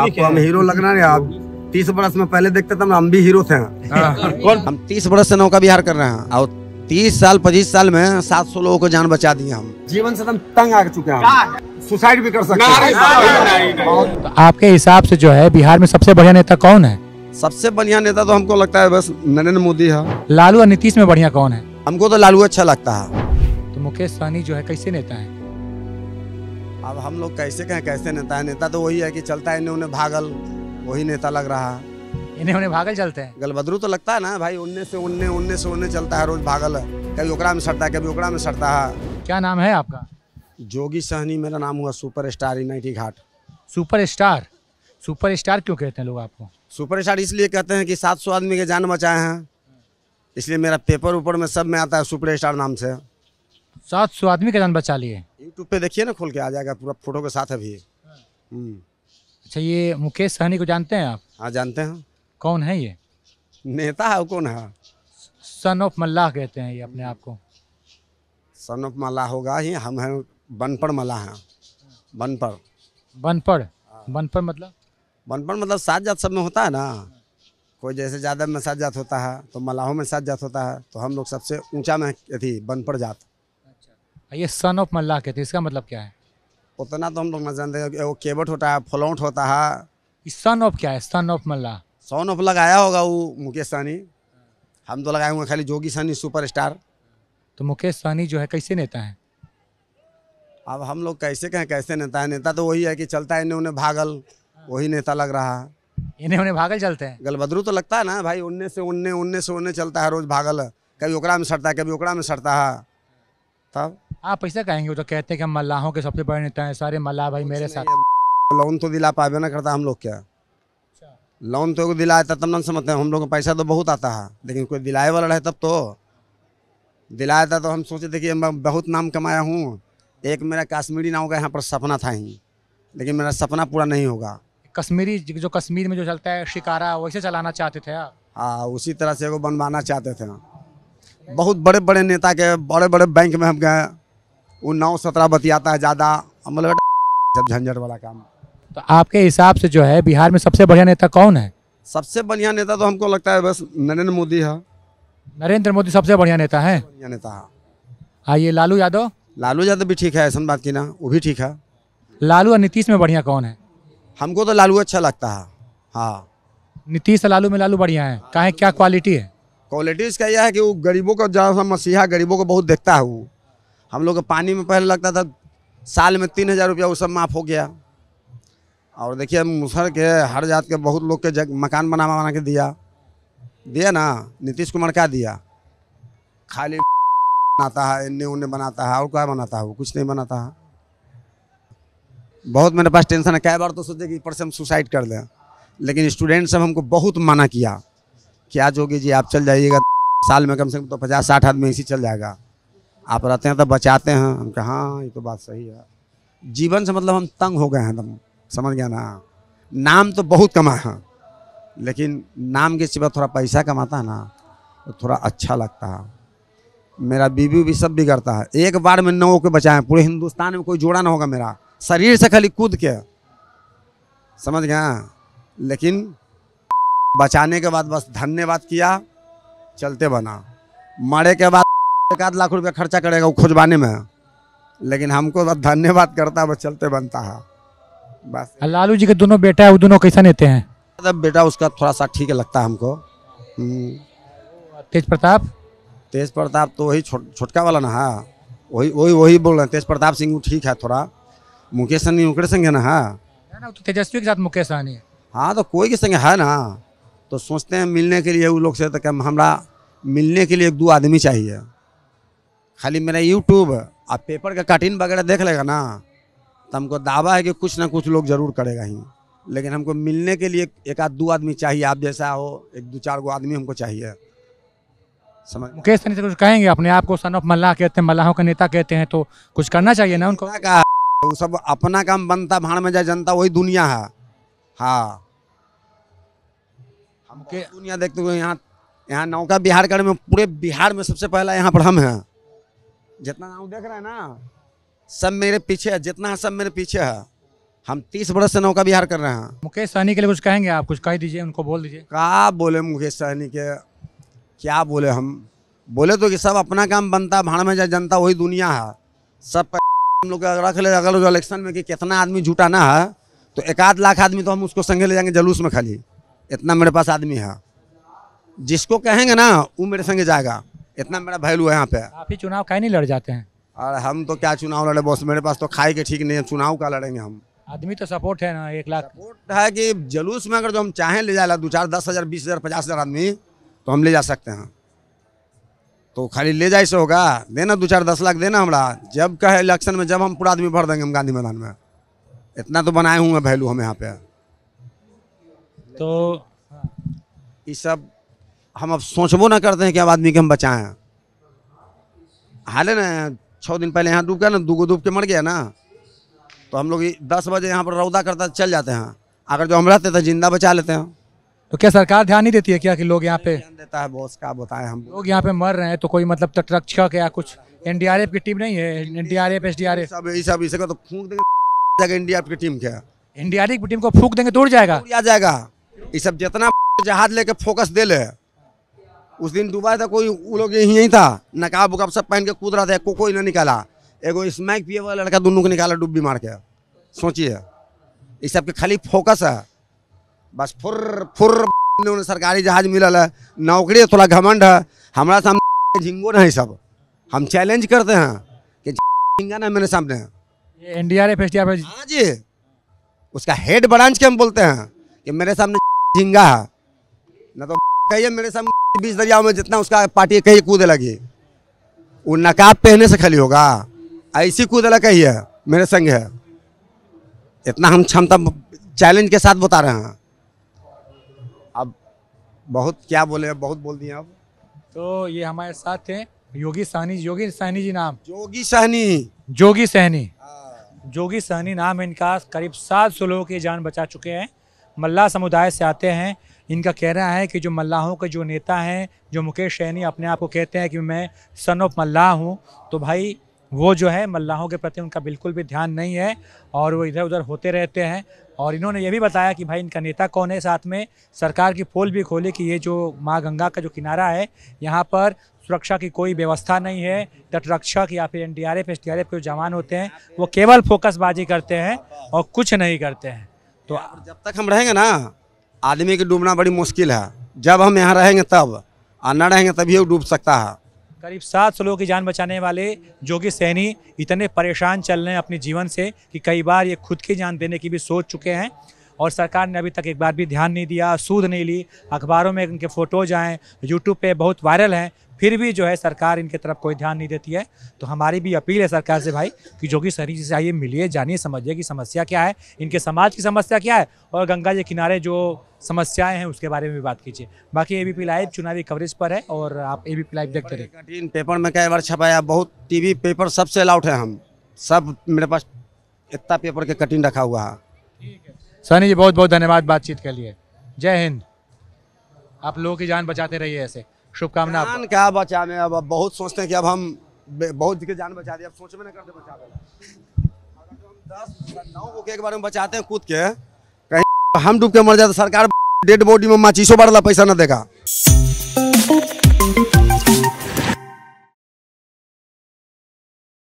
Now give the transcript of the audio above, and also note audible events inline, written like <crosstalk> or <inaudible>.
आपको तो हम हीरो लगना नहीं आप तीस बरस में पहले देखते थे हम भी हीरो थे हाँ। हम तीस बरस से नौका बिहार कर रहे हैं और तीस साल पच्चीस साल में सात सौ लोगों को जान बचा दिए हम जीवन से तो हम तंग आ चुके हैं सुसाइड भी कर सकते हैं तो आपके हिसाब से जो है बिहार में सबसे बढ़िया नेता कौन है सबसे बढ़िया नेता तो हमको लगता है बस नरेंद्र मोदी है लालू और नीतीश में बढ़िया कौन है हमको तो लालू अच्छा लगता है तो मुकेश सहनी जो है कैसे नेता है अब हम लोग कैसे कहें कैसे नेता है नेता तो वही है कि चलता है इन्हें उन्हें भागल वही नेता लग रहा है इन्हें उन्हें भागल चलते हैं गलबदरू तो लगता है ना भाई उन्ने से उन्ने उन्ने से उन्ने चलता है रोज भागल कभी ओकरा में सड़ता है कभी ओकरा में सड़ता है क्या नाम है आपका जोगी सहनी मेरा नाम हुआ सुपर स्टार यूनाइटी घाट सुपर स्टार सुपर स्टार क्यों कहते हैं लोग आपको सुपर स्टार इसलिए कहते हैं कि सात सौ आदमी के जान बचाए हैं इसलिए मेरा पेपर ऊपर में सब में आता है सुपर स्टार नाम से सात सौ आदमी का जान बचा लिए यूट्यूब पे देखिए ना खोल के आ जाएगा पूरा फोटो के साथ अभी हम्म। अच्छा ये मुकेश सहनी को जानते हैं आप हाँ जानते हैं कौन है ये नेता है कौन है सन ऑफ मल्लाह कहते हैं ये अपने आप को सन ऑफ मल्लाह होगा ही हम हैं बनपर मल्लाह हैं बनपर बनपर हाँ। बनपर मतलब बनपर मतलब सात जात सब में होता है ना कोई जैसे ज़्यादा में सात जात होता है तो मल्लाहों में सात जात होता है तो हम लोग सबसे ऊंचा में अथी बनपर जात ये सन ऑफ मल्लाह कहते हैं इसका मतलब क्या है उतना तो हम लोग ना जानते वो केबट होता है फ्लॉन्ट होता है सन ऑफ क्या है son of Malla son of लगाया होगा वो मुकेश सानी हम तो लगाए हुए खाली जोगी सानी स्टार तो मुकेश सानी जो है कैसे नेता है अब हम लोग कैसे कहें कैसे नेता है नेता तो वही है कि चलता है इन्हें उन्हें भागल वही नेता लग रहा है इन्हें उन्हें भागल चलते हैं गलबदरू तो लगता है ना भाई उन्ने से उन्ने उन्ने से उन्ने चलता है रोज भागल कभी ओकरा में सड़ता है कभी ओकरा में सड़ता है तब आप ऐसा कहेंगे तो कहते हैं कि हम मल्लाहों के सबसे बड़े नेता हैं सारे मल्लाह भाई मेरे साथ लोन तो दिला पाए ना करता हम लोग क्या अच्छा। लोन तो दिलाया था तब ना तो समझते हैं हम लोग को पैसा तो बहुत आता है लेकिन कोई दिलाए वाला रहे तब तो दिलाया था तो हम सोचे थे कि मैं बहुत नाम कमाया हूँ एक मेरा कश्मीरी नाम का यहाँ पर सपना था ही लेकिन मेरा सपना पूरा नहीं होगा कश्मीरी जो कश्मीर में जो चलता है शिकारा वैसे चलाना चाहते थे हाँ उसी तरह से वो बनवाना चाहते थे बहुत बड़े बड़े नेता के बड़े बड़े बैंक में हम गए वो नौ सत्रह बतियाता है ज़्यादा मतलब सब झंझट वाला काम तो आपके हिसाब से जो है बिहार में सबसे बढ़िया नेता कौन है सबसे बढ़िया नेता तो हमको लगता है बस नरेंद्र मोदी है नरेंद्र मोदी सबसे बढ़िया नेता है बढ़िया नेता है हाँ ये लालू यादव लालू यादव भी ठीक है ऐसा बात की ना वो भी ठीक है लालू और नीतीश में बढ़िया कौन है हमको तो लालू अच्छा लगता है हाँ नीतीश और लालू में लालू बढ़िया है कहा क्या क्वालिटी है क्वालिटी इसका यह है कि वो गरीबों का ज़्यादा मसीहा गरीबों को बहुत देखता है वो हम लोग पानी में पहले लगता था साल में तीन हज़ार रुपया वो सब माफ़ हो गया और देखिए मुसर के हर जात के बहुत लोग के जग मकान बना बना के दिया दिया ना नीतीश कुमार क्या दिया खाली बनाता है इन्ने उन्ने बनाता है और क्या बनाता है वो कुछ नहीं बनाता है बहुत मेरे पास टेंशन है कई बार तो सोचे कि इस से हम सुसाइड कर दें लेकिन स्टूडेंट सब हमको बहुत मना किया कि आज होगी जी आप चल जाइएगा साल में कम से कम तो पचास साठ आदमी इसी चल जाएगा आप रहते हैं तो बचाते हैं हम कहा हाँ ये तो बात सही है जीवन से मतलब हम तंग हो गए हैं एकदम समझ गया ना नाम तो बहुत कमाए हैं लेकिन नाम के सिवा थोड़ा पैसा कमाता है ना तो थोड़ा अच्छा लगता है मेरा बीवी भी सब बिगड़ता है एक बार में नौ के बचाए पूरे हिंदुस्तान में कोई जोड़ा ना होगा मेरा शरीर से खाली कूद के समझ गया लेकिन बचाने के बाद बस धन्यवाद किया चलते बना मरे के बाद एक आध लाख रुपया खर्चा करेगा वो खोजवाने में लेकिन हमको धन्यवाद करता है बस चलते बनता है बस लालू जी के दोनों बेटा है वो दोनों कैसा नेते हैं तो बेटा उसका थोड़ा सा ठीक लगता है हमको हम्म। तेज प्रताप तेज प्रताप तो वही छोटका वाला ना है हाँ। वही वही वही बोल रहे हैं तेज प्रताप सिंह ठीक है थोड़ा मुकेश सहनी मुकेश सिंह है ना है हाँ। तो तेजस्वी के साथ मुकेश सहनी हाँ तो कोई के संग है ना तो सोचते हैं मिलने के लिए वो लोग से तो हमारा मिलने के लिए एक दो आदमी चाहिए खाली मेरा यूट्यूब आप पेपर का कटिन वगैरह देख लेगा ना तो हमको दावा है कि कुछ ना कुछ लोग जरूर करेगा ही लेकिन हमको मिलने के लिए एक आध दो आदमी चाहिए आप जैसा हो एक दो चार गो आदमी हमको चाहिए समझ मुकेश से कुछ कहेंगे अपने आप को सन ऑफ मल्लाह कहते हैं मल्लाहों का नेता कहते हैं तो कुछ करना चाहिए ना उनको का वो सब अपना काम बनता भाड़ में जाए जनता वही दुनिया है हाँ हमके दुनिया देखते हुए यहाँ यहाँ नौका बिहार कर में पूरे बिहार में सबसे पहला यहाँ पर हम हैं जितना नाव देख रहे हैं ना सब मेरे पीछे है जितना है सब मेरे पीछे है हम तीस बरस से नौका बिहार कर रहे हैं मुकेश सहनी के लिए कुछ कहेंगे आप कुछ कह दीजिए उनको बोल दीजिए क्या बोले मुकेश सहनी के क्या बोले हम बोले तो कि सब अपना काम बनता भाड़ में जाए जनता वही दुनिया है सब हम लोग रख ले अगर इलेक्शन में कि कितना आदमी जुटाना है तो एक आध लाख आदमी तो हम उसको संगे ले जाएंगे जलूस में खाली इतना मेरे पास आदमी है जिसको कहेंगे ना वो मेरे संगे जाएगा इतना मेरा वैल्यू है यहाँ पे आप ही चुनाव कहीं नहीं लड़ जाते हैं और हम तो क्या चुनाव लड़े बॉस मेरे पास तो खाए के ठीक नहीं है चुनाव का लड़ेंगे हम आदमी तो सपोर्ट है ना एक लाख सपोर्ट है कि जुलूस में अगर जो हम चाहें ले जाए दो चार दस हज़ार बीस हज़ार पचास हज़ार आदमी तो हम ले जा सकते हैं तो खाली ले जाए से होगा देना दो चार दस लाख देना हमारा जब कहे इलेक्शन में जब हम पूरा आदमी भर देंगे हम गांधी मैदान में इतना तो बनाए हुए वैल्यू हम यहाँ पे तो ये सब हम अब सोचबो ना करते हैं कि अब आदमी के हम बचाएं हाल ना छः दिन पहले यहाँ डूब गया ना दूगो डूब के मर गया ना तो हम लोग दस बजे यहाँ पर रौदा करता चल जाते हैं अगर जो हम रहते तो जिंदा बचा लेते हैं तो क्या सरकार ध्यान नहीं देती है क्या कि लोग यहाँ पे देता है बॉस का बताए हम लोग यहाँ पे मर रहे हैं तो कोई मतलब तटरक्षक या कुछ एनडीआरएफ की टीम नहीं है एनडीआरएफ एसडीआरएफ सब सब इसे तो फूक देंगे एनडीआरएफ की टीम क्या एनडीआरएफ की टीम को फूक देंगे तोड़ जाएगा जाएगा ये सब जितना जहाज लेके फोकस दे ले उस दिन डूबा था कोई वो लोग यही था नकाब उकाब सब पहन के कूद रहा था कोई ना निकाला एगो स्मैक पिए वाला लड़का दोनों को निकाला डूबी मार के सोचिए इस सबके खाली फोकस है बस फुर फुर उन्हें सरकारी जहाज मिलल है नौकरी थोड़ा घमंड है हमारा सामने <laughs> झिंगो नहीं सब हम चैलेंज करते हैं कि <laughs> झिंगा ना मेरे सामने एफ एस हाँ जी उसका हेड ब्रांच के हम बोलते हैं कि मेरे सामने <laughs> झिंगा है ना तो कहिए मेरे सामने बीस दरिया में जितना उसका पार्टी कही कूद लगी वो नकाब पहनने से खाली होगा ऐसी कूद लग है मेरे संग है इतना हम क्षमता चैलेंज के साथ बता रहे हैं अब बहुत क्या बोले बहुत बोल दिए अब तो ये हमारे साथ थे योगी सहनी योगी सहनी जी नाम जोगी सहनी जोगी सहनी हाँ। जोगी सहनी नाम इनका करीब सात सौ लोगों की जान बचा चुके हैं मल्लाह समुदाय से आते हैं इनका कहना है कि जो मल्लाहों के जो नेता हैं जो मुकेश सैनी अपने आप को कहते हैं कि मैं सन ऑफ मल्लाह हूँ तो भाई वो जो है मल्लाहों के प्रति उनका बिल्कुल भी ध्यान नहीं है और वो इधर उधर होते रहते हैं और इन्होंने ये भी बताया कि भाई इनका नेता कौन है साथ में सरकार की पोल भी खोली कि ये जो माँ गंगा का जो किनारा है यहाँ पर सुरक्षा की कोई व्यवस्था नहीं है तटरक्षक या फिर N D R F S D R F के जो जवान होते हैं वो केवल फोकसबाजी करते हैं और कुछ नहीं करते हैं तो जब तक हम रहेंगे ना आदमी के डूबना बड़ी मुश्किल है जब हम यहाँ रहेंगे तब और न रहेंगे तभी वो डूब सकता है करीब सात सौ लोगों की जान बचाने वाले जोगी सैनी इतने परेशान चल रहे हैं अपने जीवन से कि कई बार ये खुद की जान देने की भी सोच चुके हैं और सरकार ने अभी तक एक बार भी ध्यान नहीं दिया सूद नहीं ली अखबारों में इनके फ़ोटोज आए यूट्यूब पे बहुत वायरल हैं फिर भी जो है सरकार इनके तरफ कोई ध्यान नहीं देती है तो हमारी भी अपील है सरकार से भाई कि कि सहनी जी से आइए मिलिए जानिए समझिए कि समस्या क्या है इनके समाज की समस्या क्या है और गंगा जी किनारे जो समस्याएं हैं उसके बारे में भी बात कीजिए बाकी ए बी लाइव चुनावी कवरेज पर है और आप ए बी लाइव देखते रहिए पेपर में कई बार छपाया बहुत टी पेपर सबसे अलाउट है हम सब मेरे पास इतना पेपर के कटिन रखा हुआ है ठीक है सनी जी बहुत बहुत धन्यवाद बातचीत के लिए जय हिंद आप लोगों की जान बचाते रहिए ऐसे शुभकामना जान क्या बचा में अब बहुत सोचते हैं कि अब हम बहुत दिखे जान बचा दी अब सोच में ना करते बचा तो दस नौ को एक बार में बचाते हैं कूद के कहीं हम डूब के मर जाते तो सरकार डेड बॉडी में माचिसो बार पैसा ना देगा